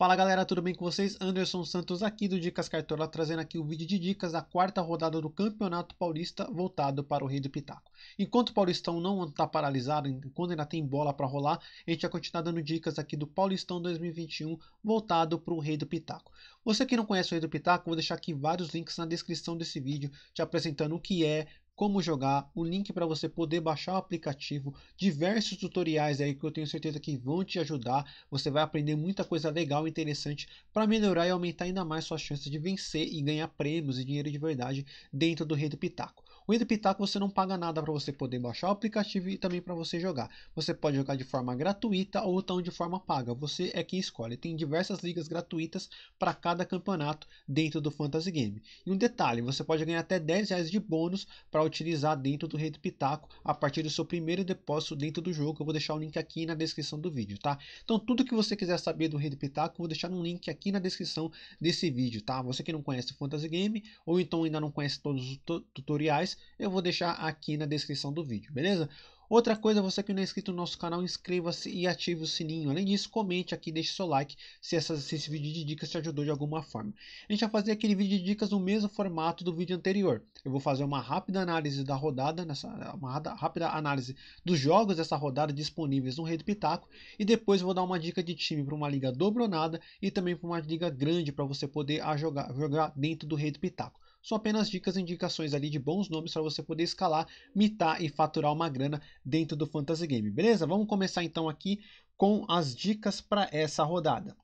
Fala galera, tudo bem com vocês? Anderson Santos aqui do Dicas Cartola, trazendo aqui o vídeo de dicas da quarta rodada do Campeonato Paulista voltado para o Rei do Pitaco. Enquanto o Paulistão não está paralisado, enquanto ainda tem bola para rolar, a gente vai continuar dando dicas aqui do Paulistão 2021 voltado para o Rei do Pitaco. Você que não conhece o Rei do Pitaco, vou deixar aqui vários links na descrição desse vídeo, te apresentando o que é, como jogar, o link para você poder baixar o aplicativo, diversos tutoriais aí que eu tenho certeza que vão te ajudar. Você vai aprender muita coisa legal e interessante para melhorar e aumentar ainda mais suas chances de vencer e ganhar prêmios e dinheiro de verdade dentro do Rei do Pitaco. O Pitaco você não paga nada para você poder baixar o aplicativo e também para você jogar. Você pode jogar de forma gratuita ou então de forma paga. Você é quem escolhe. Tem diversas ligas gratuitas para cada campeonato dentro do Fantasy Game. E um detalhe, você pode ganhar até 10 reais de bônus para utilizar dentro do Rede Pitaco a partir do seu primeiro depósito dentro do jogo. Eu vou deixar o link aqui na descrição do vídeo, tá? Então tudo que você quiser saber do Rede Pitaco, vou deixar um link aqui na descrição desse vídeo, tá? Você que não conhece o Fantasy Game ou então ainda não conhece todos os tutoriais, eu vou deixar aqui na descrição do vídeo, beleza? Outra coisa, você que não é inscrito no nosso canal, inscreva-se e ative o sininho. Além disso, comente aqui, deixe seu like se, essas, se, esse vídeo de dicas te ajudou de alguma forma. A gente vai fazer aquele vídeo de dicas no mesmo formato do vídeo anterior. Eu vou fazer uma rápida análise da rodada, nessa, uma rápida análise dos jogos dessa rodada disponíveis no do Pitaco. E depois vou dar uma dica de time para uma liga dobronada e também para uma liga grande para você poder jogar, jogar dentro do do Pitaco são apenas dicas e indicações ali de bons nomes para você poder escalar, mitar e faturar uma grana dentro do Fantasy Game, beleza? Vamos começar então aqui com as dicas para essa rodada.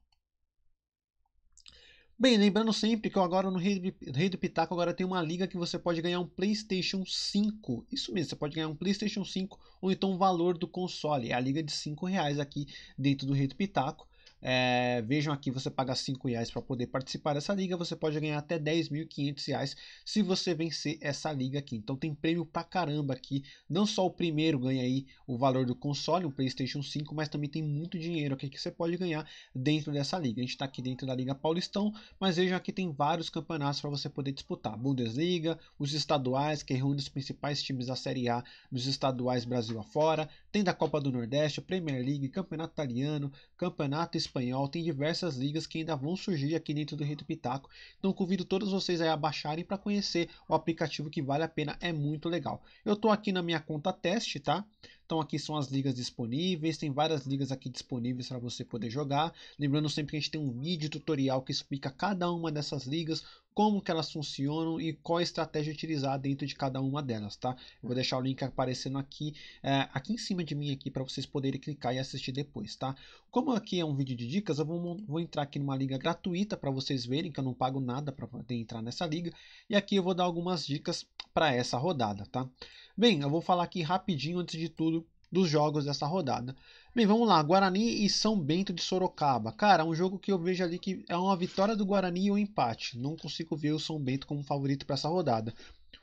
Bem, lembrando sempre que eu agora no Rei do Pitaco agora tem uma liga que você pode ganhar um PlayStation 5. Isso mesmo, você pode ganhar um PlayStation 5 ou então o valor do console. É a liga de 5 reais aqui dentro do Rei do Pitaco. É, vejam aqui, você paga 5 reais para poder participar dessa liga, você pode ganhar até 10.500 reais se você vencer essa liga aqui. Então tem prêmio pra caramba aqui, não só o primeiro ganha aí o valor do console, um Playstation 5, mas também tem muito dinheiro aqui que você pode ganhar dentro dessa liga. A gente está aqui dentro da Liga Paulistão, mas vejam aqui tem vários campeonatos para você poder disputar. Bundesliga, os estaduais, que reúne é os principais times da Série A dos estaduais Brasil afora, tem da Copa do Nordeste, Premier League, Campeonato Italiano, Campeonato Espanhol, espanhol, tem diversas ligas que ainda vão surgir aqui dentro do Rito Pitaco. Então convido todos vocês a baixarem para conhecer o aplicativo que vale a pena, é muito legal. Eu estou aqui na minha conta teste, tá? Então aqui são as ligas disponíveis, tem várias ligas aqui disponíveis para você poder jogar. Lembrando sempre que a gente tem um vídeo tutorial que explica cada uma dessas ligas, como que elas funcionam e qual a estratégia utilizar dentro de cada uma delas, tá? Eu vou deixar o link aparecendo aqui, é, aqui em cima de mim aqui para vocês poderem clicar e assistir depois, tá? Como aqui é um vídeo de dicas, eu vou, vou entrar aqui numa liga gratuita para vocês verem que eu não pago nada para poder entrar nessa liga e aqui eu vou dar algumas dicas para essa rodada, tá? Bem, eu vou falar aqui rapidinho antes de tudo dos jogos dessa rodada. Bem, vamos lá. Guarani e São Bento de Sorocaba. Cara, um jogo que eu vejo ali que é uma vitória do Guarani e um empate. Não consigo ver o São Bento como favorito para essa rodada.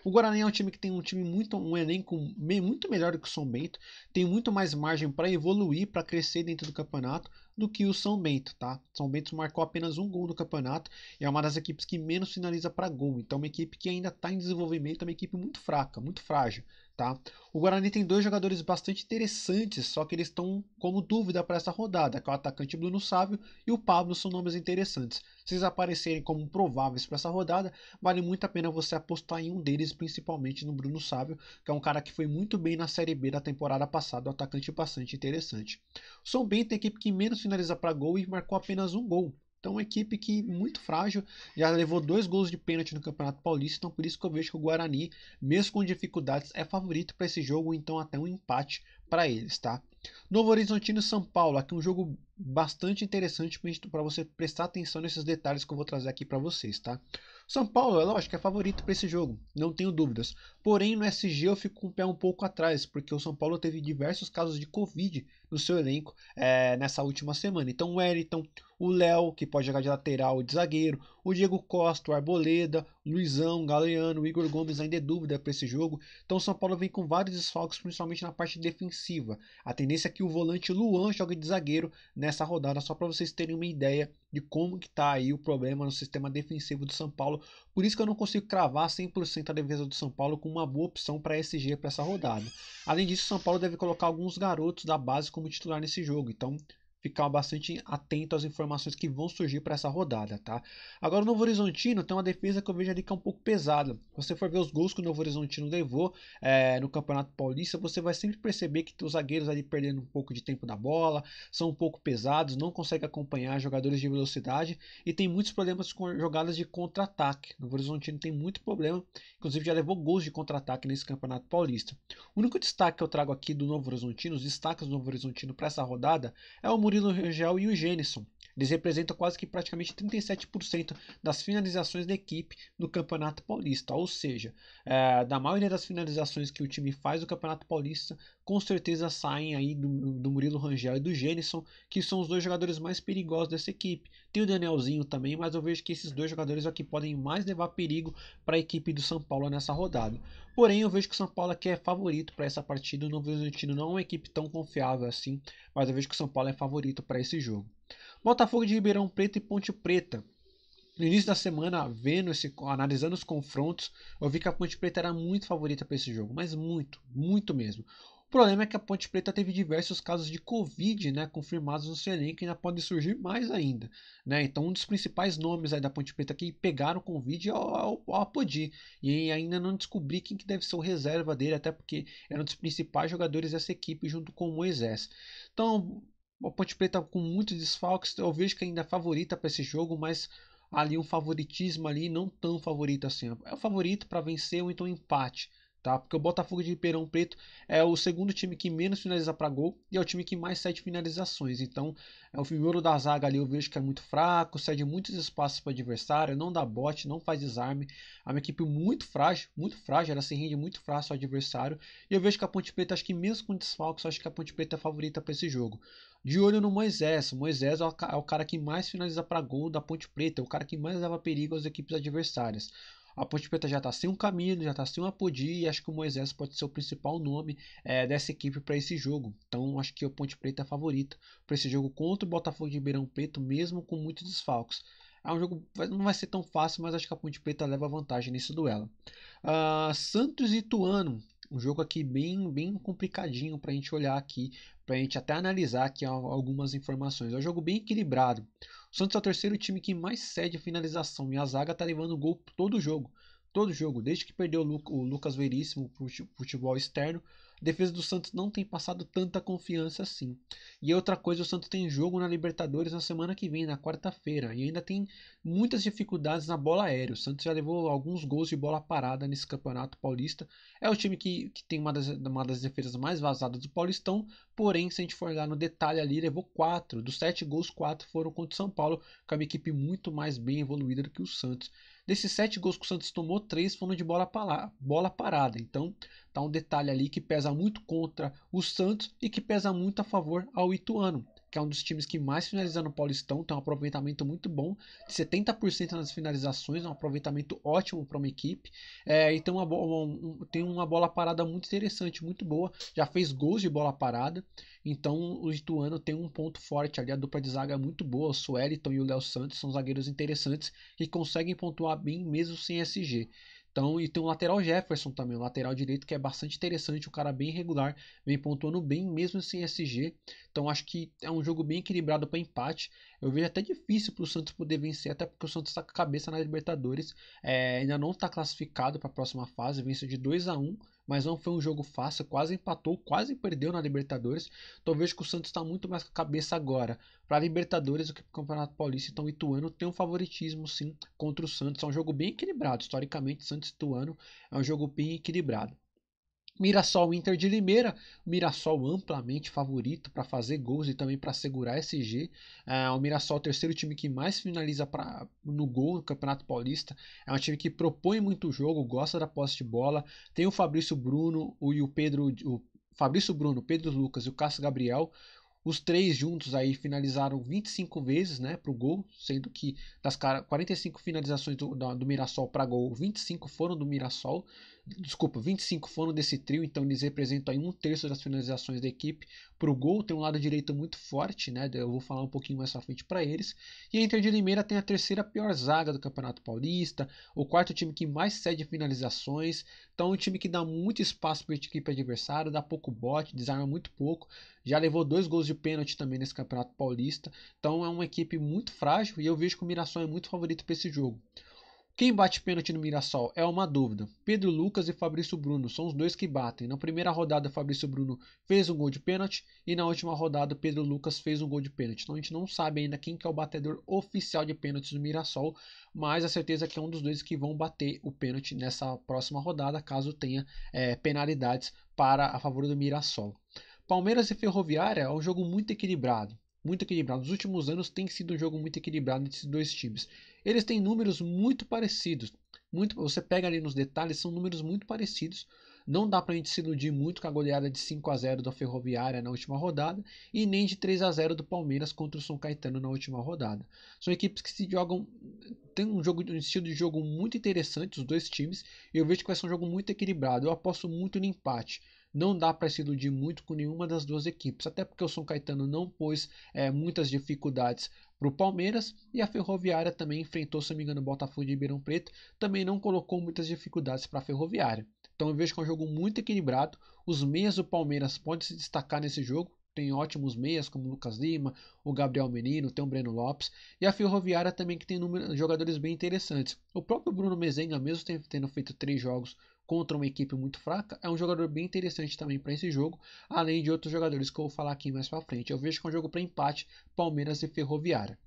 O Guarani é um time que tem um time muito um elenco muito melhor do que o São Bento, tem muito mais margem para evoluir, para crescer dentro do campeonato do que o São Bento, tá? São Bento marcou apenas um gol no campeonato e é uma das equipes que menos finaliza para gol. Então, é uma equipe que ainda está em desenvolvimento, é uma equipe muito fraca, muito frágil. Tá? O Guarani tem dois jogadores bastante interessantes, só que eles estão como dúvida para essa rodada, que é o atacante Bruno Sávio e o Pablo são nomes interessantes. Se eles aparecerem como prováveis para essa rodada, vale muito a pena você apostar em um deles, principalmente no Bruno Sávio, que é um cara que foi muito bem na Série B da temporada passada, um atacante bastante interessante. O São Bento é a equipe que menos finaliza para gol e marcou apenas um gol. Então, uma equipe que muito frágil, já levou dois gols de pênalti no Campeonato Paulista, então por isso que eu vejo que o Guarani, mesmo com dificuldades, é favorito para esse jogo, então até um empate para eles, tá? Novo Horizontino São Paulo, aqui um jogo bastante interessante para você prestar atenção nesses detalhes que eu vou trazer aqui para vocês, tá? São Paulo, é lógico, é favorito para esse jogo, não tenho dúvidas. Porém, no SG eu fico com o pé um pouco atrás, porque o São Paulo teve diversos casos de Covid no seu elenco é, nessa última semana. Então, o Wellington, o Léo, que pode jogar de lateral ou de zagueiro, o Diego Costa, o Arboleda, Luizão, Galeano, o Igor Gomes ainda é dúvida para esse jogo. Então, o São Paulo vem com vários desfalques, principalmente na parte defensiva. A tendência é que o volante Luan jogue de zagueiro nessa rodada, só para vocês terem uma ideia de como que tá aí o problema no sistema defensivo do São Paulo. Por isso que eu não consigo cravar 100% a defesa do São Paulo com uma boa opção para SG para essa rodada. Além disso, o São Paulo deve colocar alguns garotos da base como titular nesse jogo. Então, ficar bastante atento às informações que vão surgir para essa rodada, tá? Agora o Novo Horizontino tem uma defesa que eu vejo ali que é um pouco pesada. Se você for ver os gols que o Novo Horizontino levou é, no Campeonato Paulista, você vai sempre perceber que os zagueiros ali perdendo um pouco de tempo da bola, são um pouco pesados, não conseguem acompanhar jogadores de velocidade e tem muitos problemas com jogadas de contra-ataque. O Novo Horizontino tem muito problema, inclusive já levou gols de contra-ataque nesse Campeonato Paulista. O único destaque que eu trago aqui do Novo Horizontino, os destaques do Novo Horizontino para essa rodada é o Murilo Rangel e o Jenison. Eles representam quase que praticamente 37% das finalizações da equipe no Campeonato Paulista. Ou seja, é, da maioria das finalizações que o time faz no Campeonato Paulista, com certeza saem aí do, do Murilo Rangel e do Jenison, que são os dois jogadores mais perigosos dessa equipe. Tem o Danielzinho também, mas eu vejo que esses dois jogadores aqui é podem mais levar perigo para a equipe do São Paulo nessa rodada. Porém, eu vejo que o São Paulo aqui é favorito para essa partida. O Novo Horizontino não é uma equipe tão confiável assim, mas eu vejo que o São Paulo é favorito para esse jogo. Botafogo de Ribeirão Preto e Ponte Preta. No início da semana, vendo esse, analisando os confrontos, eu vi que a Ponte Preta era muito favorita para esse jogo, mas muito, muito mesmo. O problema é que a Ponte Preta teve diversos casos de Covid né, confirmados no seu que e ainda podem surgir mais ainda. Né? Então, um dos principais nomes da Ponte Preta que pegaram Covid é, é, é o, Apodi. E ainda não descobri quem que deve ser o reserva dele, até porque era um dos principais jogadores dessa equipe junto com o Moisés. Então, a Ponte Preta com muitos desfalques, eu vejo que ainda é favorita para esse jogo, mas ali um favoritismo ali não tão favorito assim. É o favorito para vencer ou então empate tá? Porque o Botafogo de Ribeirão Preto é o segundo time que menos finaliza para gol e é o time que mais cede finalizações. Então, é o primeiro da zaga ali eu vejo que é muito fraco, cede muitos espaços para adversário, não dá bote, não faz desarme. É uma equipe muito frágil, muito frágil, ela se rende muito fácil ao adversário. E eu vejo que a Ponte Preta, acho que mesmo com desfalques, acho que a Ponte Preta é favorita para esse jogo. De olho no Moisés, o Moisés é o é cara que mais finaliza para gol da Ponte Preta, é o cara que mais leva perigo às equipes adversárias. A Ponte Preta já está sem um caminho, já está sem um podia e acho que o Moisés pode ser o principal nome é, dessa equipe para esse jogo. Então acho que o Ponte Preta é favorito para esse jogo contra o Botafogo de Ribeirão Preto, mesmo com muitos desfalques. É um jogo não vai ser tão fácil, mas acho que a Ponte Preta leva vantagem nesse duelo. Uh, Santos e Tuano, um jogo aqui bem, bem complicadinho para a gente olhar aqui, para a gente até analisar aqui algumas informações. É um jogo bem equilibrado. Santos é o terceiro time que mais cede a finalização e a zaga tá levando gol todo jogo. Todo jogo, desde que perdeu o, Lucas Veríssimo pro futebol externo, defesa do Santos não tem passado tanta confiança assim. E outra coisa, o Santos tem jogo na Libertadores na semana que vem, na quarta-feira, e ainda tem muitas dificuldades na bola aérea. O Santos já levou alguns gols de bola parada nesse Campeonato Paulista. É o time que, que tem uma das, uma das defesas mais vazadas do Paulistão, porém, se a gente for olhar no detalhe ali, levou quatro. Dos sete gols, quatro foram contra o São Paulo, que é uma equipe muito mais bem evoluída do que o Santos. Desses sete gols que o Santos tomou, três foram de bola, bola parada. Então, tá um detalhe ali que pesa muito contra o Santos e que pesa muito a favor ao Ituano que é um dos times que mais finaliza no Paulistão, tem um aproveitamento muito bom, de 70% nas finalizações, um aproveitamento ótimo para uma equipe, é, e tem uma, um, tem uma bola parada muito interessante, muito boa, já fez gols de bola parada, então o Ituano tem um ponto forte ali, a dupla de zaga é muito boa, o Sueliton e o Léo Santos são zagueiros interessantes e conseguem pontuar bem mesmo sem SG. Então, e tem o lateral Jefferson também, o lateral direito que é bastante interessante, um cara bem regular, vem pontuando bem mesmo sem SG. Então, acho que é um jogo bem equilibrado para empate. Eu vejo até difícil para o Santos poder vencer, até porque o Santos está com a cabeça na Libertadores, é, ainda não está classificado para a próxima fase, venceu de 2 a 1 mas não foi um jogo fácil, quase empatou, quase perdeu na Libertadores. Então vejo que o Santos está muito mais com a cabeça agora para Libertadores do que para o Campeonato Paulista. Então o Ituano tem um favoritismo sim contra o Santos. É um jogo bem equilibrado, historicamente Santos e Ituano é um jogo bem equilibrado. Mirassol Inter de Limeira, Mirassol amplamente favorito para fazer gols e também para segurar SG. É, o Mirassol é o terceiro time que mais finaliza pra, no gol no Campeonato Paulista. É um time que propõe muito jogo, gosta da posse de bola. Tem o Fabrício Bruno o, e o Pedro. O Fabrício Bruno, Pedro Lucas e o Cássio Gabriel. Os três juntos aí finalizaram 25 vezes né, para o gol, sendo que das 45 finalizações do, do Mirassol para gol, 25 foram do Mirassol. Desculpa, 25 foram desse trio, então eles representam aí um terço das finalizações da equipe. Para o gol tem um lado direito muito forte, né? Eu vou falar um pouquinho mais à frente para eles. E a Inter de Limeira tem a terceira pior zaga do Campeonato Paulista, o quarto time que mais cede finalizações. Então, é um time que dá muito espaço para a equipe adversária, dá pouco bote, desarma muito pouco. Já levou dois gols de pênalti também nesse Campeonato Paulista. Então, é uma equipe muito frágil e eu vejo que o Mirassol é muito favorito para esse jogo. Quem bate pênalti no Mirassol? É uma dúvida. Pedro Lucas e Fabrício Bruno são os dois que batem. Na primeira rodada, Fabrício Bruno fez um gol de pênalti e na última rodada, Pedro Lucas fez um gol de pênalti. Então a gente não sabe ainda quem que é o batedor oficial de pênaltis do Mirassol, mas a certeza é que é um dos dois que vão bater o pênalti nessa próxima rodada, caso tenha é, penalidades para a favor do Mirassol. Palmeiras e Ferroviária é um jogo muito equilibrado muito equilibrado. Nos últimos anos tem sido um jogo muito equilibrado entre esses dois times. Eles têm números muito parecidos. Muito, você pega ali nos detalhes, são números muito parecidos. Não dá para a gente se iludir muito com a goleada de 5 a 0 da Ferroviária na última rodada e nem de 3 a 0 do Palmeiras contra o São Caetano na última rodada. São equipes que se jogam tem um jogo um estilo de jogo muito interessante os dois times e eu vejo que vai ser um jogo muito equilibrado. Eu aposto muito no empate não dá para se iludir muito com nenhuma das duas equipes, até porque o São Caetano não pôs é, muitas dificuldades para o Palmeiras e a Ferroviária também enfrentou, se não me engano, o Botafogo de Ribeirão Preto, também não colocou muitas dificuldades para a Ferroviária. Então eu vejo que é um jogo muito equilibrado, os meias do Palmeiras podem se destacar nesse jogo, tem ótimos meias como o Lucas Lima, o Gabriel Menino, tem o Breno Lopes e a Ferroviária também que tem jogadores bem interessantes. O próprio Bruno Mezenga, mesmo tendo feito três jogos contra uma equipe muito fraca, é um jogador bem interessante também para esse jogo, além de outros jogadores que eu vou falar aqui mais para frente. Eu vejo que é um jogo para empate, Palmeiras e Ferroviária.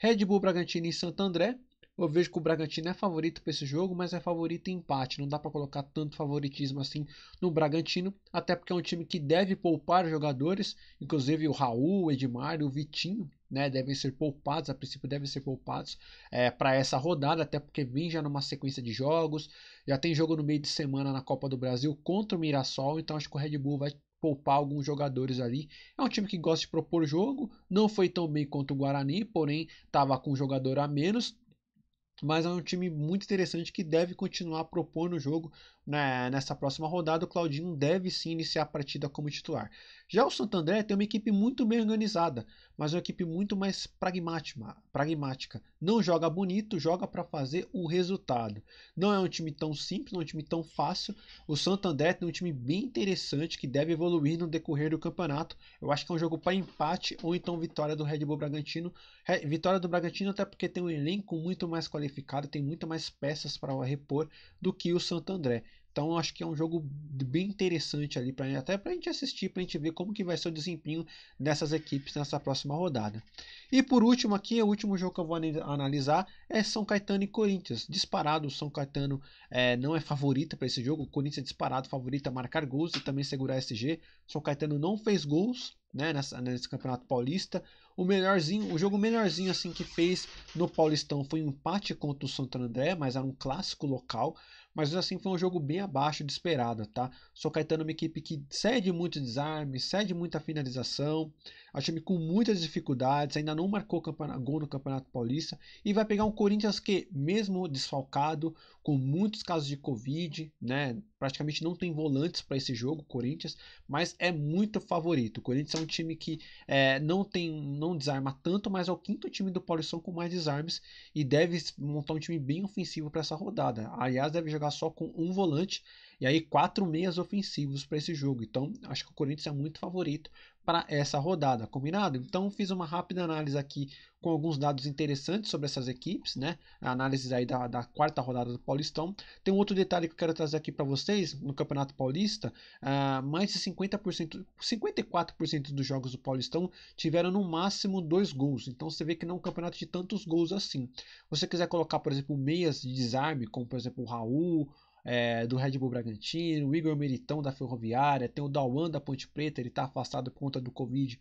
Red Bull Bragantino e Santo André, eu vejo que o Bragantino é favorito para esse jogo, mas é favorito em empate. Não dá para colocar tanto favoritismo assim no Bragantino, até porque é um time que deve poupar jogadores, inclusive o Raul, o Edmar, o Vitinho, né, devem ser poupados, a princípio devem ser poupados é, para essa rodada, até porque vem já numa sequência de jogos, já tem jogo no meio de semana na Copa do Brasil contra o Mirassol, então acho que o Red Bull vai poupar alguns jogadores ali. É um time que gosta de propor jogo, não foi tão bem contra o Guarani, porém estava com um jogador a menos, mas é um time muito interessante que deve continuar propondo o jogo, né, nessa próxima rodada, o Claudinho deve sim iniciar a partida como titular. Já o Santander tem uma equipe muito bem organizada, mas uma equipe muito mais pragmática. pragmática. Não joga bonito, joga para fazer o resultado. Não é um time tão simples, não é um time tão fácil. O Santander tem um time bem interessante que deve evoluir no decorrer do campeonato. Eu acho que é um jogo para empate ou então vitória do Red Bull Bragantino. É, vitória do Bragantino, até porque tem um elenco muito mais qualificado, tem muito mais peças para repor do que o Santander. Então acho que é um jogo bem interessante ali para até para a gente assistir, para a gente ver como que vai ser o desempenho dessas equipes nessa próxima rodada. E por último aqui, o último jogo que eu vou analisar é São Caetano e Corinthians. Disparado, o São Caetano é, não é favorita para esse jogo. O Corinthians é disparado favorita a marcar gols e também segurar SG. São Caetano não fez gols, né, nessa, nesse Campeonato Paulista. O melhorzinho, o jogo melhorzinho assim que fez no Paulistão foi um empate contra o Santo André, mas era um clássico local. Mas assim foi um jogo bem abaixo do esperado, tá? Sou Caetano é uma equipe que cede muito desarme, cede muita finalização, é um time com muitas dificuldades, ainda não marcou gol no Campeonato Paulista e vai pegar um Corinthians que, mesmo desfalcado, com muitos casos de Covid, né, praticamente não tem volantes para esse jogo, Corinthians, mas é muito favorito. O Corinthians é um time que é, não tem, não desarma tanto, mas é o quinto time do Paulistão com mais desarmes e deve montar um time bem ofensivo para essa rodada. Aliás, deve jogar só com um volante e aí, quatro meias ofensivos para esse jogo. Então, acho que o Corinthians é muito favorito para essa rodada, combinado? Então, fiz uma rápida análise aqui com alguns dados interessantes sobre essas equipes, né? A análise aí da, da quarta rodada do Paulistão. Tem um outro detalhe que eu quero trazer aqui para vocês no Campeonato Paulista: uh, mais de 50%, 54% dos jogos do Paulistão tiveram no máximo dois gols. Então, você vê que não é um campeonato de tantos gols assim. Se você quiser colocar, por exemplo, meias de desarme, como por exemplo o Raul é, do Red Bull Bragantino, o Igor Meritão da Ferroviária, tem o Dauan da Ponte Preta, ele está afastado por conta do Covid,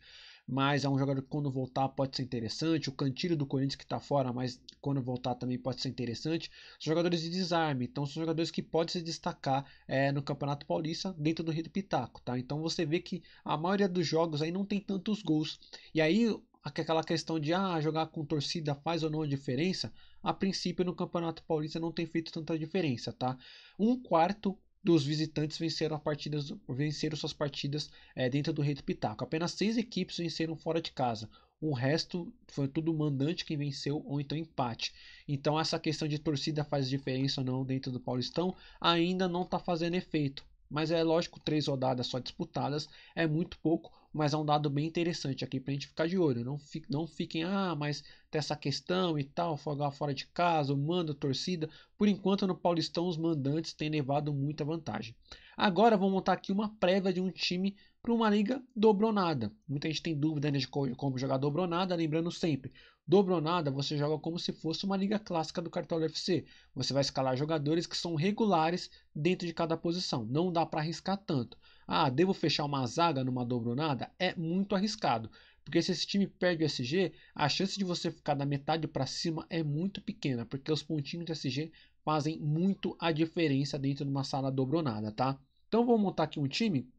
mas é um jogador que quando voltar pode ser interessante. O Cantilho do Corinthians que está fora, mas quando voltar também pode ser interessante. São jogadores de desarme, então são jogadores que podem se destacar é, no Campeonato Paulista dentro do Rio do Pitaco, tá? Então você vê que a maioria dos jogos aí não tem tantos gols. E aí aquela questão de ah, jogar com torcida faz ou não a diferença, a princípio no Campeonato Paulista não tem feito tanta diferença, tá? Um quarto dos visitantes venceram, partidas, venceram suas partidas é, dentro do Rei do Pitaco. Apenas seis equipes venceram fora de casa. O resto foi tudo mandante quem venceu ou então empate. Então essa questão de torcida faz diferença ou não dentro do Paulistão ainda não está fazendo efeito. Mas é lógico, três rodadas só disputadas é muito pouco mas é um dado bem interessante aqui para a gente ficar de olho. Não, fi, não fiquem, ah, mas tem essa questão e tal, fogar fora de casa, manda torcida. Por enquanto, no Paulistão, os mandantes têm levado muita vantagem. Agora, vou montar aqui uma prévia de um time para uma liga dobronada. Muita gente tem dúvida né, de como jogar dobronada, lembrando sempre, dobronada você joga como se fosse uma liga clássica do Cartola FC. Você vai escalar jogadores que são regulares dentro de cada posição, não dá para arriscar tanto ah, devo fechar uma zaga numa dobronada? É muito arriscado. Porque se esse time perde o SG, a chance de você ficar da metade para cima é muito pequena, porque os pontinhos do SG fazem muito a diferença dentro de uma sala dobronada, tá? Então vou montar aqui um time,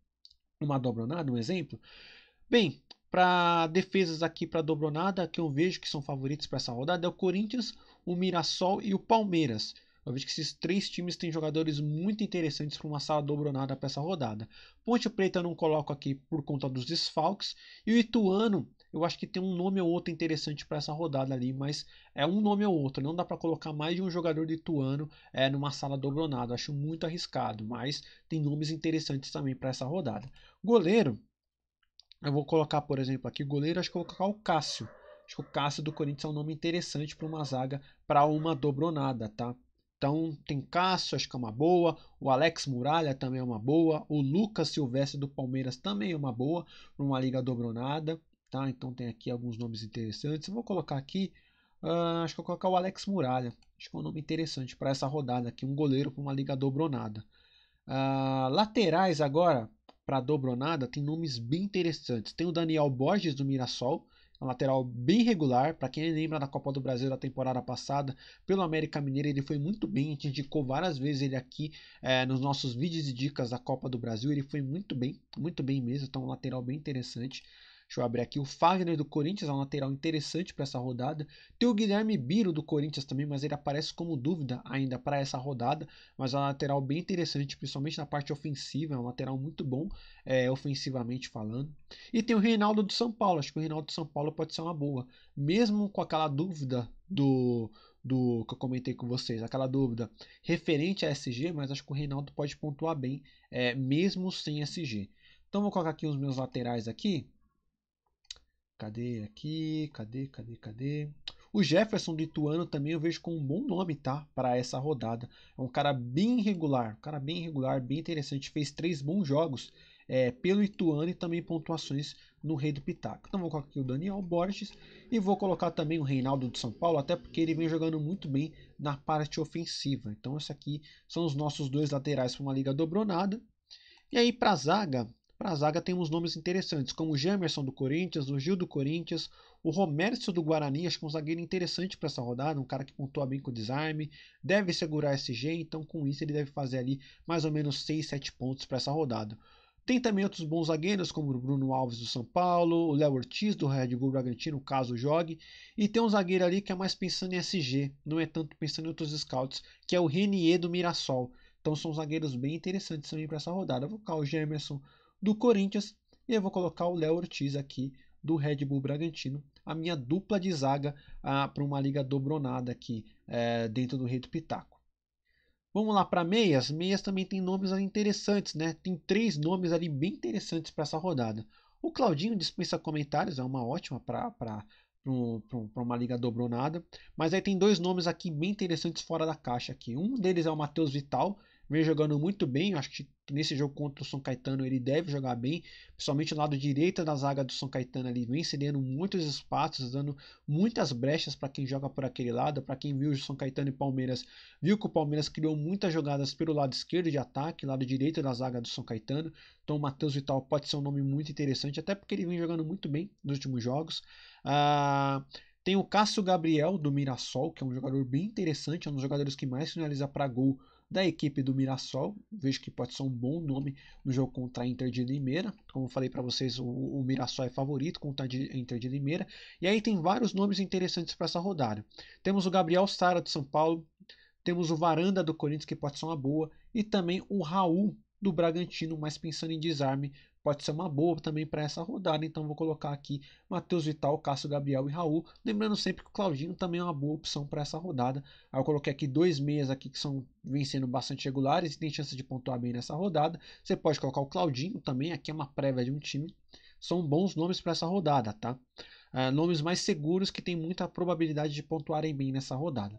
uma dobronada, um exemplo. Bem, para defesas aqui para dobronada, que eu vejo que são favoritos para essa rodada é o Corinthians, o Mirassol e o Palmeiras. Uma vez que esses três times têm jogadores muito interessantes para uma sala dobronada para essa rodada. Ponte Preta eu não coloco aqui por conta dos desfalques. E o Ituano, eu acho que tem um nome ou outro interessante para essa rodada ali, mas é um nome ou outro. Não dá para colocar mais de um jogador do Ituano é, numa sala dobronada. Acho muito arriscado, mas tem nomes interessantes também para essa rodada. Goleiro, eu vou colocar, por exemplo, aqui goleiro, acho que eu vou colocar o Cássio. Acho que o Cássio do Corinthians é um nome interessante para uma zaga para uma dobronada, tá? Então tem acho que é uma boa, o Alex Muralha também é uma boa, o Lucas Silvestre do Palmeiras também é uma boa, numa liga dobronada, tá? Então tem aqui alguns nomes interessantes. Eu vou colocar aqui, uh, acho que eu vou colocar o Alex Muralha, acho que é um nome interessante para essa rodada aqui, um goleiro com uma liga dobronada. Uh, ah, laterais agora, para dobronada, tem nomes bem interessantes. Tem o Daniel Borges do Mirassol, um lateral bem regular. Para quem lembra da Copa do Brasil da temporada passada, pelo América Mineiro, ele foi muito bem. A gente indicou várias vezes ele aqui é, nos nossos vídeos e dicas da Copa do Brasil. Ele foi muito bem, muito bem mesmo. Então, um lateral bem interessante. Deixa eu abrir aqui o Fagner do Corinthians, é um lateral interessante para essa rodada. Tem o Guilherme Biro do Corinthians também, mas ele aparece como dúvida ainda para essa rodada. Mas é um lateral bem interessante, principalmente na parte ofensiva. É um lateral muito bom, é, ofensivamente falando. E tem o Reinaldo do São Paulo. Acho que o Reinaldo do São Paulo pode ser uma boa. Mesmo com aquela dúvida do, do que eu comentei com vocês, aquela dúvida referente a SG, mas acho que o Reinaldo pode pontuar bem, é, mesmo sem SG. Então vou colocar aqui os meus laterais aqui. Cadê aqui? Cadê, cadê, cadê? O Jefferson lituano também eu vejo com um bom nome, tá? Para essa rodada. É um cara bem regular, um cara bem regular, bem interessante. Fez três bons jogos é, pelo Ituano e também pontuações no Rei do Pitaco. Então vou colocar aqui o Daniel Borges e vou colocar também o Reinaldo de São Paulo, até porque ele vem jogando muito bem na parte ofensiva. Então esses aqui são os nossos dois laterais para uma liga dobronada. E aí para a zaga, para a zaga temos nomes interessantes, como o Jamerson do Corinthians, o Gil do Corinthians, o Romércio do Guarani, acho que é um zagueiro interessante para essa rodada, um cara que pontua bem com o desarme, deve segurar esse G, então com isso ele deve fazer ali mais ou menos 6, 7 pontos para essa rodada. Tem também outros bons zagueiros, como o Bruno Alves do São Paulo, o Léo Ortiz do Red Bull Bragantino, caso jogue. E tem um zagueiro ali que é mais pensando em SG, não é tanto pensando em outros scouts, que é o Renier do Mirassol. Então são zagueiros bem interessantes também para essa rodada. Vou colocar o Gemerson do Corinthians. E eu vou colocar o Léo Ortiz aqui do Red Bull Bragantino. A minha dupla de zaga ah, para uma liga dobronada aqui é, dentro do Rei do Pitaco. Vamos lá para meias. Meias também tem nomes interessantes, né? Tem três nomes ali bem interessantes para essa rodada. O Claudinho dispensa comentários, é uma ótima para para uma liga dobronada. Mas aí tem dois nomes aqui bem interessantes fora da caixa aqui. Um deles é o Matheus Vital, vem jogando muito bem. Acho que nesse jogo contra o São Caetano ele deve jogar bem, principalmente o lado direito da zaga do São Caetano ali, vem cedendo muitos espaços, dando muitas brechas para quem joga por aquele lado. Para quem viu o São Caetano e Palmeiras, viu que o Palmeiras criou muitas jogadas pelo lado esquerdo de ataque, lado direito da zaga do São Caetano. Então o Matheus Vital pode ser um nome muito interessante, até porque ele vem jogando muito bem nos últimos jogos. Ah, tem o Cássio Gabriel do Mirassol, que é um jogador bem interessante, é um dos jogadores que mais finaliza para gol da equipe do Mirassol. Vejo que pode ser um bom nome no jogo contra a Inter de Limeira. Como eu falei para vocês, o, o, Mirassol é favorito contra a Inter de Limeira. E aí tem vários nomes interessantes para essa rodada. Temos o Gabriel Sara do São Paulo, temos o Varanda do Corinthians, que pode ser uma boa, e também o Raul do Bragantino, mas pensando em desarme, pode ser uma boa também para essa rodada. Então vou colocar aqui Matheus Vital, Cássio Gabriel e Raul. Lembrando sempre que o Claudinho também é uma boa opção para essa rodada. Aí eu coloquei aqui dois meias aqui que são vencendo bastante regulares e tem chance de pontuar bem nessa rodada. Você pode colocar o Claudinho também, aqui é uma prévia de um time. São bons nomes para essa rodada, tá? É, nomes mais seguros que tem muita probabilidade de pontuarem bem nessa rodada.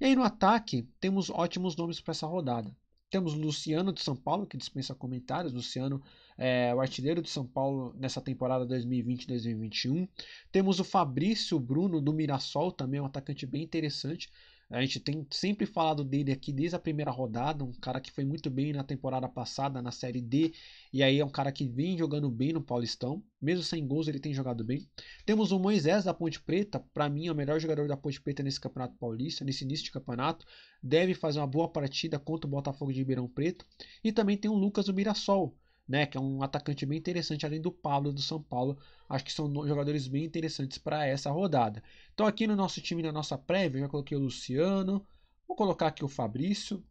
E aí no ataque, temos ótimos nomes para essa rodada. Temos Luciano de São Paulo, que dispensa comentários. Luciano é o artilheiro de São Paulo nessa temporada 2020-2021. Temos o Fabrício Bruno do Mirassol, também é um atacante bem interessante. A gente tem sempre falado dele aqui desde a primeira rodada, um cara que foi muito bem na temporada passada na Série D, e aí é um cara que vem jogando bem no Paulistão, mesmo sem gols ele tem jogado bem. Temos o Moisés da Ponte Preta, para mim é o melhor jogador da Ponte Preta nesse Campeonato Paulista, nesse início de campeonato, deve fazer uma boa partida contra o Botafogo de Ribeirão Preto, e também tem o Lucas do Mirassol, né? Que é um atacante bem interessante, além do Pablo do São Paulo. Acho que são jogadores bem interessantes para essa rodada. Então, aqui no nosso time, na nossa prévia, já coloquei o Luciano. Vou colocar aqui o Fabrício,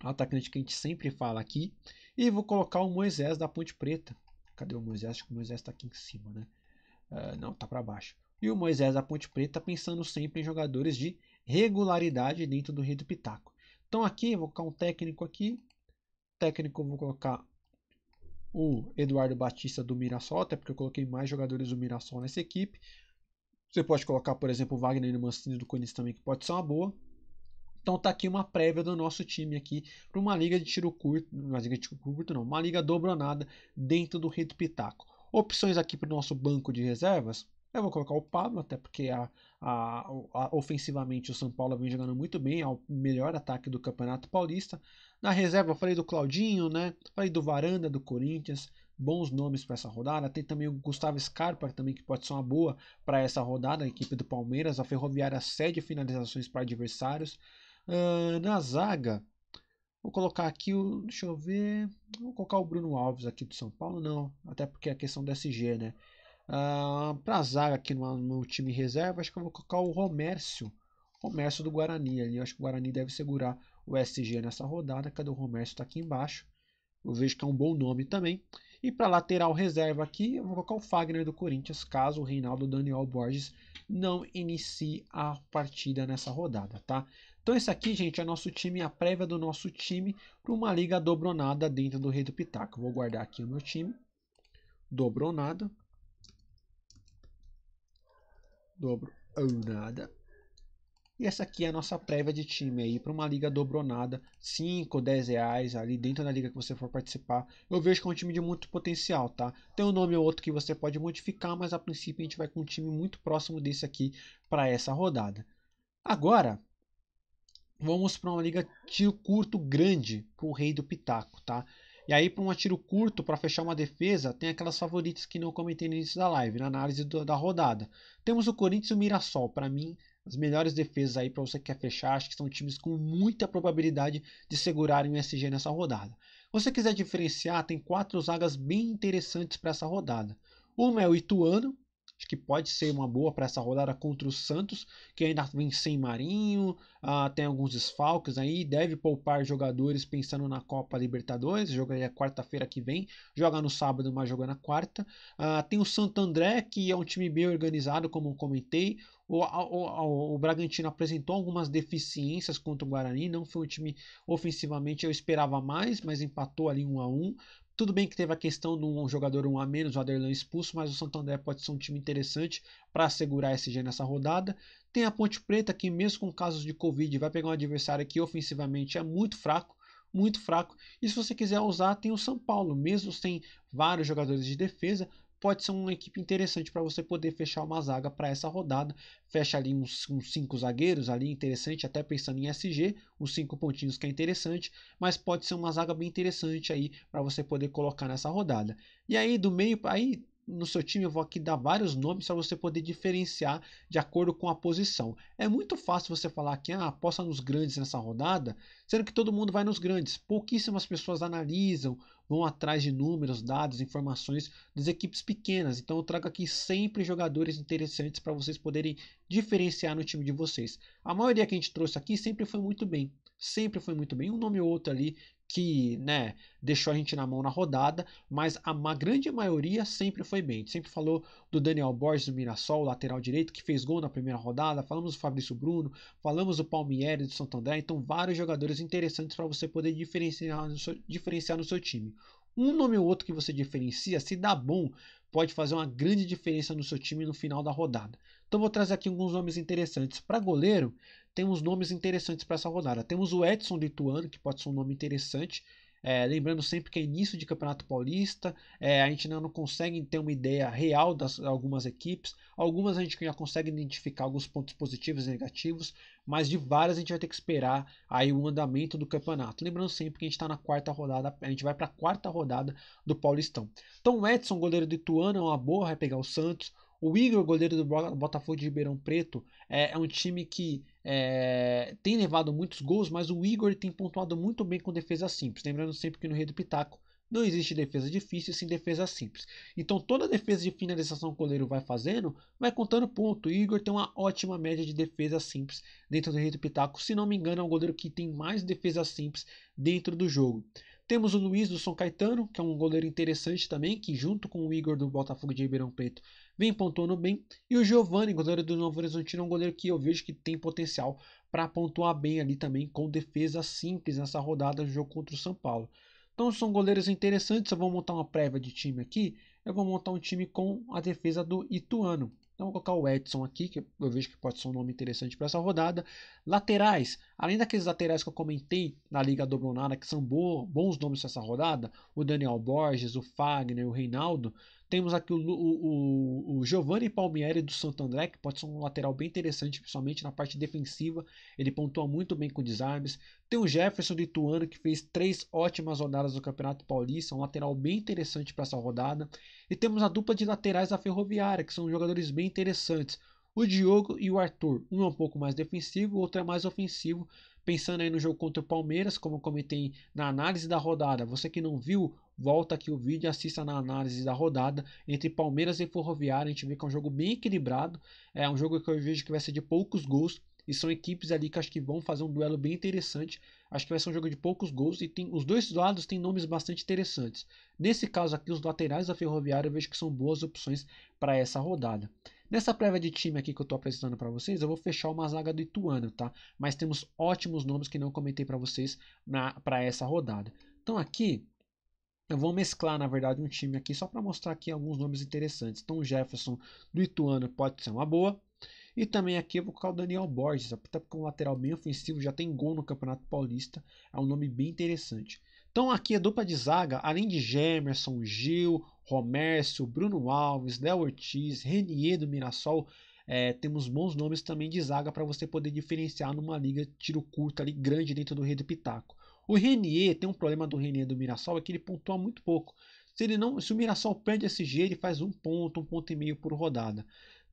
atacante que a gente sempre fala aqui. E vou colocar o Moisés da Ponte Preta. Cadê o Moisés? Acho que o Moisés está aqui em cima, né? Uh, não, tá para baixo. E o Moisés da Ponte Preta pensando sempre em jogadores de regularidade dentro do Rio do Pitaco. Então aqui, vou colocar um técnico aqui. Técnico, vou colocar o Eduardo Batista do Mirassol, até porque eu coloquei mais jogadores do Mirassol nessa equipe. Você pode colocar, por exemplo, o Wagner e Mancini do Corinthians também, que pode ser uma boa. Então tá aqui uma prévia do nosso time aqui para uma liga de tiro curto, uma liga de tiro curto não, uma liga dobronada dentro do do Pitaco. Opções aqui para o nosso banco de reservas, eu vou colocar o Pablo, até porque a, a, a, ofensivamente o São Paulo vem jogando muito bem, é o melhor ataque do Campeonato Paulista. Na reserva eu falei do Claudinho, né? Falei do Varanda, do Corinthians, bons nomes para essa rodada. Tem também o Gustavo Scarpa, também que pode ser uma boa para essa rodada, a equipe do Palmeiras. A Ferroviária cede finalizações para adversários. Uh, na zaga, Vou colocar aqui o. Deixa eu ver. Vou colocar o Bruno Alves aqui do São Paulo, não. Até porque é questão do SG, né? Ah, pra zaga aqui no time reserva, acho que eu vou colocar o Romércio. Romércio do Guarani ali. Eu acho que o Guarani deve segurar o SG nessa rodada. Cadê o Romércio? Tá aqui embaixo. Eu vejo que é um bom nome também. E para lateral reserva aqui, eu vou colocar o Fagner do Corinthians, caso o Reinaldo Daniel Borges não inicie a partida nessa rodada, tá? Então esse aqui, gente, é nosso time, a prévia do nosso time para uma liga dobronada dentro do Rei do Pitaco. Vou guardar aqui o meu time, dobronada dobro ou nada. E essa aqui é a nossa prévia de time aí para uma liga dobronada, 5, 10 reais ali dentro da liga que você for participar. Eu vejo que é um time de muito potencial, tá? Tem um nome ou outro que você pode modificar, mas a princípio a gente vai com um time muito próximo desse aqui para essa rodada. Agora, vamos para uma liga tiro curto grande com o Rei do Pitaco, tá? E aí, para um atiro curto, para fechar uma defesa, tem aquelas favoritas que não comentei no início da live, na análise do, da rodada. Temos o Corinthians e o Mirassol. Para mim, as melhores defesas aí para você que quer fechar. Acho que são times com muita probabilidade de segurarem o SG nessa rodada. Se você quiser diferenciar, tem quatro zagas bem interessantes para essa rodada. Uma é o Ituano, Acho que pode ser uma boa para essa rodada contra o Santos, que ainda vem sem Marinho, uh, tem alguns desfalques aí, deve poupar jogadores pensando na Copa Libertadores, jogaria quarta-feira que vem, joga no sábado, mas joga na quarta. Uh, tem o Santo André, que é um time bem organizado, como comentei, o, o, o, Bragantino apresentou algumas deficiências contra o Guarani, não foi um time ofensivamente eu esperava mais, mas empatou ali 1 um a 1. Um. Tudo bem que teve a questão de um jogador um a menos, o Aderlan expulso, mas o Santander pode ser um time interessante para assegurar a SG nessa rodada. Tem a Ponte Preta, que mesmo com casos de Covid, vai pegar um adversário que ofensivamente é muito fraco, muito fraco. E se você quiser usar, tem o São Paulo, mesmo sem vários jogadores de defesa, pode ser uma equipe interessante para você poder fechar uma zaga para essa rodada. Fecha ali uns, uns cinco zagueiros ali, interessante, até pensando em SG, os cinco pontinhos que é interessante, mas pode ser uma zaga bem interessante aí para você poder colocar nessa rodada. E aí do meio, aí no seu time, eu vou aqui dar vários nomes para você poder diferenciar de acordo com a posição. É muito fácil você falar que ah, aposta nos grandes nessa rodada, sendo que todo mundo vai nos grandes. Pouquíssimas pessoas analisam, vão atrás de números, dados, informações das equipes pequenas. Então eu trago aqui sempre jogadores interessantes para vocês poderem diferenciar no time de vocês. A maioria que a gente trouxe aqui sempre foi muito bem sempre foi muito bem. Um nome ou outro ali que né, deixou a gente na mão na rodada, mas a ma grande maioria sempre foi bem. sempre falou do Daniel Borges do Mirassol, lateral direito, que fez gol na primeira rodada, falamos do Fabrício Bruno, falamos do Palmieri do Santo André, então vários jogadores interessantes para você poder diferenciar no, seu, diferenciar no seu time. Um nome ou outro que você diferencia, se dá bom, pode fazer uma grande diferença no seu time no final da rodada. Então vou trazer aqui alguns nomes interessantes. Para goleiro, temos nomes interessantes para essa rodada. Temos o Edson Lituano, que pode ser um nome interessante. É, lembrando sempre que é início de Campeonato Paulista, é, a gente ainda não consegue ter uma ideia real das algumas equipes. Algumas a gente já consegue identificar alguns pontos positivos e negativos, mas de várias a gente vai ter que esperar aí o andamento do campeonato. Lembrando sempre que a gente está na quarta rodada, a gente vai para a quarta rodada do Paulistão. Então o Edson, goleiro de Ituano, é uma boa, vai pegar o Santos. O Igor, goleiro do Botafogo de Ribeirão Preto, é, é um time que é, tem levado muitos gols, mas o Igor tem pontuado muito bem com defesa simples. Lembrando sempre que no Rei do Pitaco não existe defesa difícil sem defesa simples. Então toda defesa de finalização que o goleiro vai fazendo, vai contando ponto. O Igor tem uma ótima média de defesa simples dentro do Rei do Pitaco. Se não me engano, é um goleiro que tem mais defesa simples dentro do jogo. Temos o Luiz do São Caetano, que é um goleiro interessante também, que junto com o Igor do Botafogo de Ribeirão Preto vem pontuando bem. E o Giovanni, goleiro do Novo Horizonte, é um goleiro que eu vejo que tem potencial para pontuar bem ali também com defesa simples nessa rodada do jogo contra o São Paulo. Então são goleiros interessantes. Eu vou montar uma prévia de time aqui. Eu vou montar um time com a defesa do Ituano. Então vou colocar o Edson aqui, que eu vejo que pode ser um nome interessante para essa rodada. Laterais, além daqueles laterais que eu comentei na Liga Doblonada, que são bo bons nomes para essa rodada, o Daniel Borges, o Fagner, o Reinaldo, temos aqui o, o, o, Giovanni Palmieri do Santo André, que pode ser um lateral bem interessante, principalmente na parte defensiva. Ele pontua muito bem com desarmes. Tem o Jefferson de Ituano, que fez três ótimas rodadas do Campeonato Paulista, um lateral bem interessante para essa rodada. E temos a dupla de laterais da Ferroviária, que são jogadores bem interessantes. O Diogo e o Arthur. Um é um pouco mais defensivo, o outro é mais ofensivo. Pensando aí no jogo contra o Palmeiras, como eu comentei na análise da rodada, você que não viu Volta aqui o vídeo e assista na análise da rodada entre Palmeiras e Ferroviária. A gente vê que é um jogo bem equilibrado. É um jogo que eu vejo que vai ser de poucos gols. E são equipes ali que acho que vão fazer um duelo bem interessante. Acho que vai ser um jogo de poucos gols. E tem, os dois lados têm nomes bastante interessantes. Nesse caso aqui, os laterais da Ferroviária eu vejo que são boas opções para essa rodada. Nessa prévia de time aqui que eu estou apresentando para vocês, eu vou fechar uma zaga do Ituano, tá? Mas temos ótimos nomes que não comentei para vocês para essa rodada. Então aqui eu vou mesclar, na verdade, um time aqui só para mostrar aqui alguns nomes interessantes. Então, o Jefferson do Ituano pode ser uma boa. E também aqui eu vou colocar o Daniel Borges, até porque é um lateral bem ofensivo, já tem gol no Campeonato Paulista, é um nome bem interessante. Então aqui a dupla de zaga, além de Gemerson, Gil, Romércio, Bruno Alves, Léo Ortiz, Renier do Mirassol, é, temos bons nomes também de zaga para você poder diferenciar numa liga tiro curto ali grande dentro do Rei do Pitaco. O Renier tem um problema do Renier do Mirassol é que ele pontua muito pouco. Se ele não, se o Mirassol perde esse G, ele faz um ponto, um ponto e meio por rodada.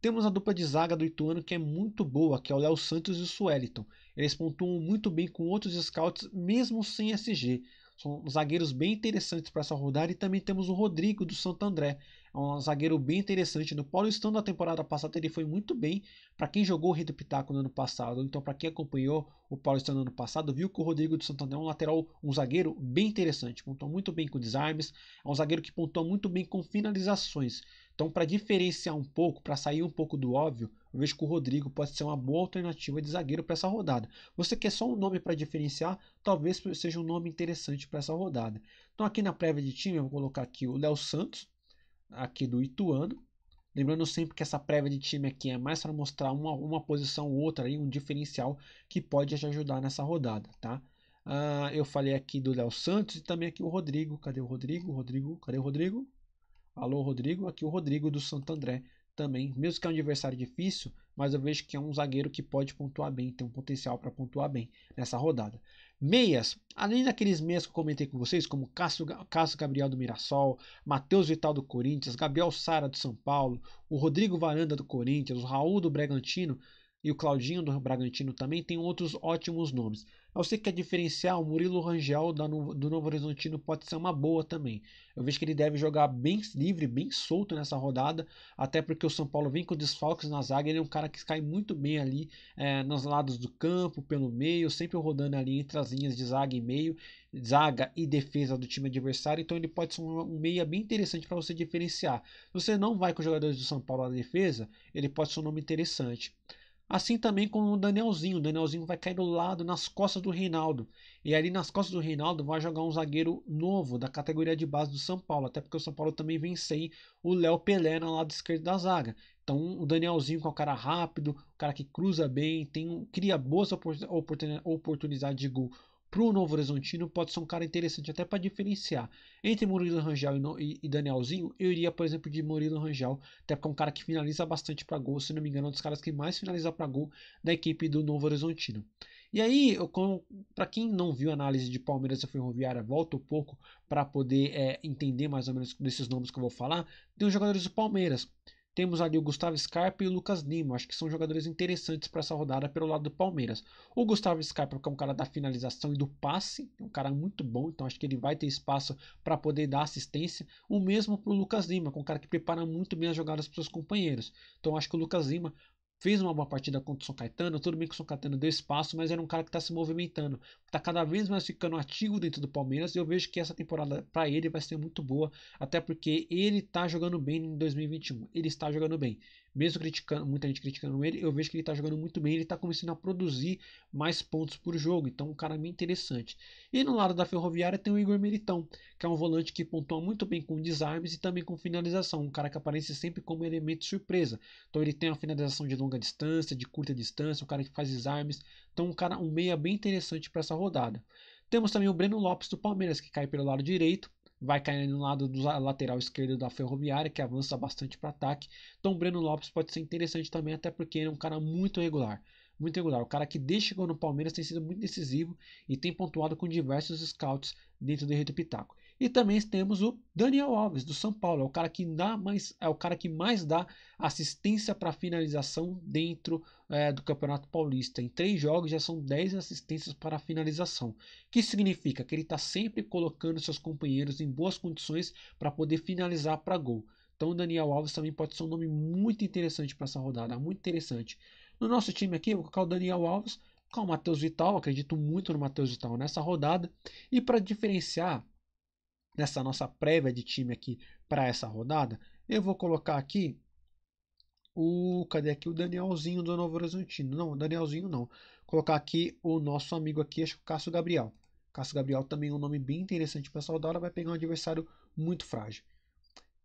Temos a dupla de zaga do Ituano que é muito boa, que é o Léo Santos e o Sueliton. Eles pontuam muito bem com outros scouts, mesmo sem SG. São zagueiros bem interessantes para essa rodada e também temos o Rodrigo do Santo André. É um zagueiro bem interessante Paulo Paulistão da temporada passada. Ele foi muito bem. Para quem jogou o Rei do Pitaco no ano passado, então para quem acompanhou o Paulistão no ano passado, viu que o Rodrigo de Santander é um lateral, um zagueiro bem interessante. Pontua muito bem com desarmes, é um zagueiro que pontua muito bem com finalizações. Então, para diferenciar um pouco, para sair um pouco do óbvio, eu vejo que o Rodrigo pode ser uma boa alternativa de zagueiro para essa rodada. Você quer só um nome para diferenciar? Talvez seja um nome interessante para essa rodada. Então, aqui na prévia de time, eu vou colocar aqui o Léo Santos, aqui do Ituano. Lembrando sempre que essa prévia de time aqui é mais para mostrar uma, uma posição ou outra, aí, um diferencial que pode te ajudar nessa rodada, tá? Ah, eu falei aqui do Léo Santos e também aqui o Rodrigo. Cadê o Rodrigo? Rodrigo, cadê o Rodrigo? Alô, Rodrigo. Aqui o Rodrigo do Santo André também, mesmo que é um adversário difícil, mas eu vejo que é um zagueiro que pode pontuar bem, tem um potencial para pontuar bem nessa rodada. Meias, além daqueles meias que eu comentei com vocês, como Cássio, Cássio Gabriel do Mirassol, Matheus Vital do Corinthians, Gabriel Sara do São Paulo, o Rodrigo Varanda do Corinthians, o Raul do Bragantino, e o Claudinho do Bragantino também tem outros ótimos nomes. Eu sei que a é diferencial, o Murilo Rangel do Novo Horizontino pode ser uma boa também. Eu vejo que ele deve jogar bem livre, bem solto nessa rodada, até porque o São Paulo vem com desfalques na zaga. Ele é um cara que cai muito bem ali é, nos lados do campo, pelo meio, sempre rodando ali entre as linhas de zaga e meio, zaga e defesa do time adversário. Então ele pode ser um meia bem interessante para você diferenciar. Se você não vai com os jogadores do São Paulo na defesa, ele pode ser um nome interessante. Assim também como o Danielzinho. O Danielzinho vai cair do lado, nas costas do Reinaldo. E ali nas costas do Reinaldo vai jogar um zagueiro novo da categoria de base do São Paulo. Até porque o São Paulo também vem sem o Léo Pelé no lado esquerdo da zaga. Então o Danielzinho com o cara rápido, o cara que cruza bem, tem, cria boas oportunidades de gol pro Novo Horizontino pode ser um cara interessante até para diferenciar. Entre Murilo Rangel e, no, e, e, Danielzinho, eu iria, por exemplo, de Murilo Rangel, até porque é um cara que finaliza bastante para gol, se não me engano, é um dos caras que mais finaliza para gol da equipe do Novo Horizontino. E aí, para quem não viu a análise de Palmeiras e Ferroviária, volta um pouco para poder é, entender mais ou menos desses nomes que eu vou falar. Tem os jogadores do Palmeiras. Temos ali o Gustavo Scarpa e o Lucas Lima. Acho que são jogadores interessantes para essa rodada pelo lado do Palmeiras. O Gustavo Scarpa, que é um cara da finalização e do passe, é um cara muito bom, então acho que ele vai ter espaço para poder dar assistência. O mesmo para o Lucas Lima, com é um cara que prepara muito bem as jogadas para os seus companheiros. Então acho que o Lucas Lima fez uma boa partida contra o São Caetano. Tudo bem que o São Caetano deu espaço, mas era um cara que está se movimentando, está cada vez mais ficando ativo dentro do Palmeiras. E eu vejo que essa temporada para ele vai ser muito boa, até porque ele está jogando bem em 2021. Ele está jogando bem mesmo criticando, muita gente criticando ele, eu vejo que ele está jogando muito bem, ele está começando a produzir mais pontos por jogo, então é um cara bem interessante. E no lado da Ferroviária tem o Igor Meritão, que é um volante que pontua muito bem com desarmes e também com finalização, um cara que aparece sempre como elemento surpresa. Então ele tem a finalização de longa distância, de curta distância, um cara que faz desarmes, então um cara um meia bem interessante para essa rodada. Temos também o Breno Lopes do Palmeiras, que cai pelo lado direito, vai cair no lado do lateral esquerdo da Ferroviária, que avança bastante para ataque. Então, o Breno Lopes pode ser interessante também, até porque ele é um cara muito regular muito regular. O cara que desde chegou no Palmeiras tem sido muito decisivo e tem pontuado com diversos scouts dentro do Rio do Pitaco. E também temos o Daniel Alves do São Paulo, é o cara que dá mais, é o cara que mais dá assistência para finalização dentro é, do Campeonato Paulista. Em três jogos já são 10 assistências para finalização, que significa que ele está sempre colocando seus companheiros em boas condições para poder finalizar para gol. Então, o Daniel Alves também pode ser um nome muito interessante para essa rodada, muito interessante. No nosso time aqui, eu vou colocar o Daniel Alves, com o Matheus Vital, acredito muito no Matheus Vital nessa rodada. E para diferenciar nessa nossa prévia de time aqui para essa rodada, eu vou colocar aqui o cadê aqui o Danielzinho do Novo Horizontino? Não, Danielzinho não. Vou colocar aqui o nosso amigo aqui, acho que o Cássio Gabriel. Cássio Gabriel também é um nome bem interessante para essa rodada, vai pegar um adversário muito frágil.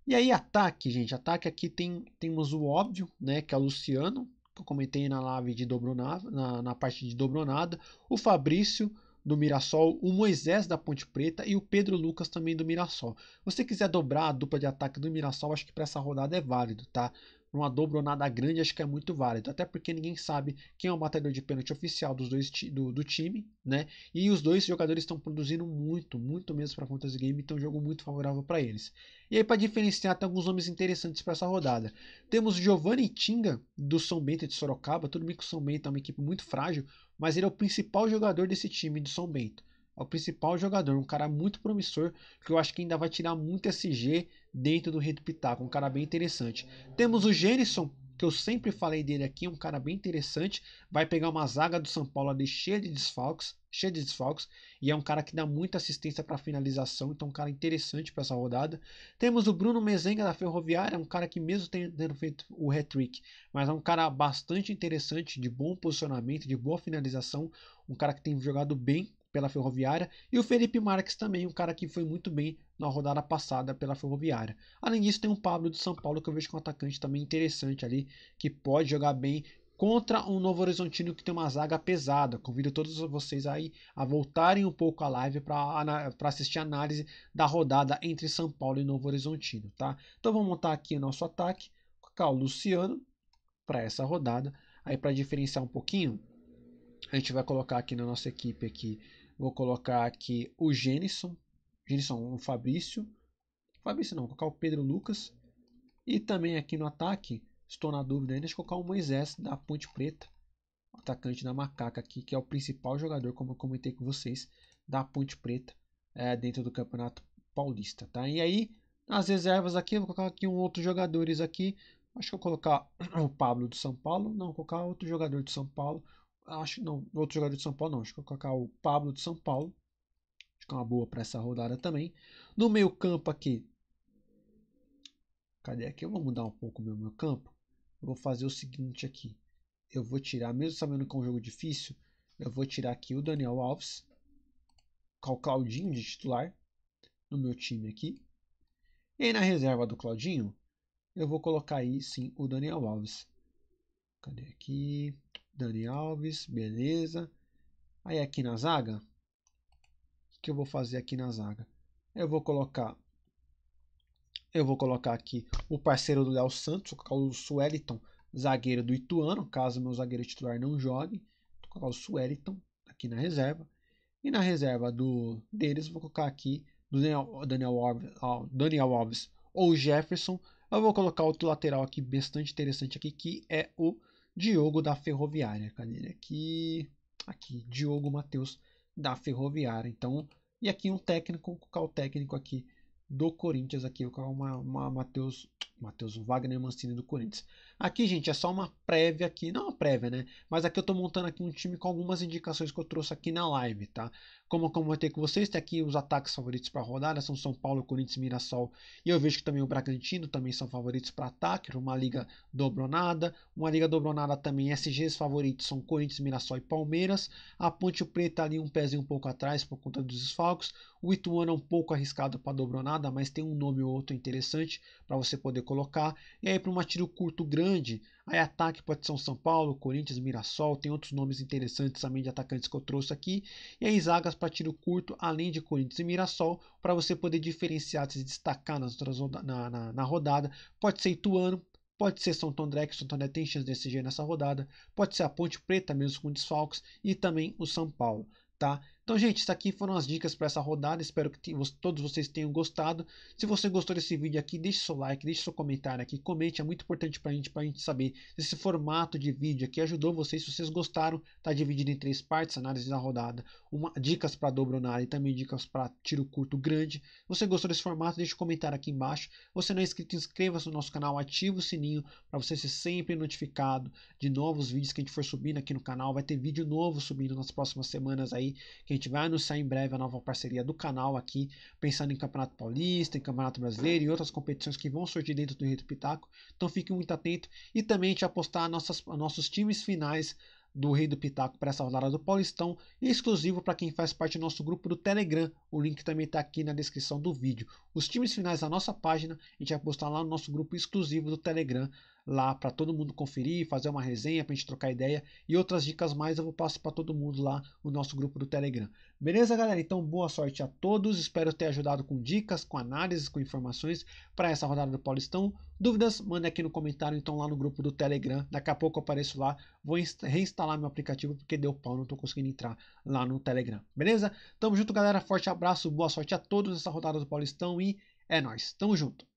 E aí ataque, gente, ataque aqui tem temos o óbvio, né, que é o Luciano, que eu comentei na live de Dobronada, na, na parte de Dobronada, o Fabrício do Mirassol, o Moisés da Ponte Preta e o Pedro Lucas também do Mirassol. Se você quiser dobrar a dupla de ataque do Mirassol, acho que para essa rodada é válido, tá? numa dobronada grande, acho que é muito válido. Até porque ninguém sabe quem é o matador de pênalti oficial dos dois do, do time, né? E os dois jogadores estão produzindo muito, muito mesmo para Fantasy Game, então é jogo muito favorável para eles. E aí, para diferenciar, tem alguns nomes interessantes para essa rodada. Temos Giovanni Tinga, do São Bento de Sorocaba. Tudo bem que o São Bento é uma equipe muito frágil, mas ele é o principal jogador desse time do São Bento é o principal jogador, um cara muito promissor, que eu acho que ainda vai tirar muito SG dentro do Rei Pitaco, um cara bem interessante. Temos o Genison, que eu sempre falei dele aqui, um cara bem interessante, vai pegar uma zaga do São Paulo ali cheia de desfalques, cheia de desfalques, e é um cara que dá muita assistência para finalização, então um cara interessante para essa rodada. Temos o Bruno Mezenga da Ferroviária, um cara que mesmo tendo feito o hat-trick, mas é um cara bastante interessante, de bom posicionamento, de boa finalização, um cara que tem jogado bem pela Ferroviária, e o Felipe Marques também, um cara que foi muito bem na rodada passada pela Ferroviária. Além disso, tem um Pablo de São Paulo que eu vejo com é um atacante também interessante ali, que pode jogar bem contra um Novo Horizontino que tem uma zaga pesada. Convido todos vocês aí a voltarem um pouco a live para assistir a análise da rodada entre São Paulo e Novo Horizontino, tá? Então vamos montar aqui o nosso ataque com o Luciano para essa rodada. Aí para diferenciar um pouquinho, a gente vai colocar aqui na nossa equipe aqui Vou colocar aqui o Gênison, Genison, o Fabrício. Fabrício não, vou colocar o Pedro Lucas. E também aqui no ataque, estou na dúvida ainda de colocar o Moisés da Ponte Preta. Atacante da Macaca aqui, que é o principal jogador, como eu comentei com vocês, da Ponte Preta é, dentro do Campeonato Paulista. Tá? E aí, nas reservas aqui, vou colocar aqui um outro jogadores aqui. Acho que eu vou colocar o Pablo do São Paulo. Não, vou colocar outro jogador do São Paulo acho não, outro jogador de São Paulo não. Acho que vou colocar o Pablo de São Paulo. Acho que é uma boa para essa rodada também. No meio campo aqui. Cadê aqui? Eu vou mudar um pouco o meu, meu campo. Eu vou fazer o seguinte aqui. Eu vou tirar, mesmo sabendo que é um jogo difícil, eu vou tirar aqui o Daniel Alves. Com o Claudinho de titular. No meu time aqui. E aí na reserva do Claudinho, eu vou colocar aí sim o Daniel Alves. Cadê aqui? Dani Alves, beleza. Aí aqui na zaga, o que eu vou fazer aqui na zaga? Eu vou colocar eu vou colocar aqui o parceiro do Léo Santos, colocar o Sueliton, zagueiro do Ituano, caso meu zagueiro titular não jogue. Vou colocar o Sueliton aqui na reserva. E na reserva do deles, vou colocar aqui do Daniel, Daniel, Alves, Daniel Alves ou Jefferson. Eu vou colocar outro lateral aqui bastante interessante aqui, que é o Diogo da Ferroviária. Cadê ele aqui? Aqui, Diogo Matheus da Ferroviária. Então, e aqui um técnico, colocar o técnico aqui do Corinthians, aqui, o é Matheus Matheus Wagner e Mancini do Corinthians. Aqui, gente, é só uma prévia aqui, não é uma prévia, né? Mas aqui eu tô montando aqui um time com algumas indicações que eu trouxe aqui na live, tá? Como eu comentei com vocês, tem aqui os ataques favoritos para rodada, são São Paulo, Corinthians, Mirassol. E eu vejo que também o Bragantino também são favoritos para ataque, uma liga dobronada, uma liga dobronada também SGs favoritos são Corinthians, Mirassol e Palmeiras. A Ponte Preta ali um pezinho um pouco atrás por conta dos esfalcos. O Ituano é um pouco arriscado para dobronada, mas tem um nome ou outro interessante para você poder colocar. E aí, para um tiro curto grande, aí ataque pode ser um São Paulo, Corinthians, Mirassol, tem outros nomes interessantes também de atacantes que eu trouxe aqui. E aí, zagas para tiro curto, além de Corinthians e Mirassol, para você poder diferenciar, se destacar nas outras, na, na, na rodada. Pode ser Ituano, Pode ser São Tondré, que São Tondré tem chance de decidir nessa rodada. Pode ser a Ponte Preta, mesmo com desfalques. E também o São Paulo, tá? Então, gente, isso aqui foram as dicas para essa rodada. Espero que todos vocês tenham gostado. Se você gostou desse vídeo aqui, deixe seu like, deixe seu comentário aqui, comente, é muito importante para gente, a gente saber se esse formato de vídeo aqui ajudou vocês. Se vocês gostaram, está dividido em três partes, análise da rodada, uma, dicas para dobro na área e também dicas para tiro curto grande. Se você gostou desse formato, deixe um comentário aqui embaixo. Se você não é inscrito, inscreva-se no nosso canal, ative o sininho para você ser sempre notificado de novos vídeos que a gente for subindo aqui no canal. Vai ter vídeo novo subindo nas próximas semanas aí, que a gente gente vai anunciar em breve a nova parceria do canal aqui, pensando em Campeonato Paulista, em Campeonato Brasileiro e outras competições que vão surgir dentro do Rito Pitaco. Então fique muito atento e também te postar nossas, nossos times finais do Rei do Pitaco para essa rodada do Paulistão, exclusivo para quem faz parte do nosso grupo do Telegram. O link também está aqui na descrição do vídeo. Os times finais da nossa página, a gente vai postar lá no nosso grupo exclusivo do Telegram lá para todo mundo conferir, fazer uma resenha para a gente trocar ideia e outras dicas mais eu vou passar para todo mundo lá no nosso grupo do Telegram. Beleza, galera? Então boa sorte a todos. Espero ter ajudado com dicas, com análises, com informações para essa rodada do Paulistão. Dúvidas, manda aqui no comentário então lá no grupo do Telegram. Daqui a pouco eu apareço lá, vou reinstalar meu aplicativo porque deu pau, não estou conseguindo entrar lá no Telegram. Beleza? Tamo junto, galera. Forte abraço, boa sorte a todos nessa rodada do Paulistão e é nós. Tamo junto.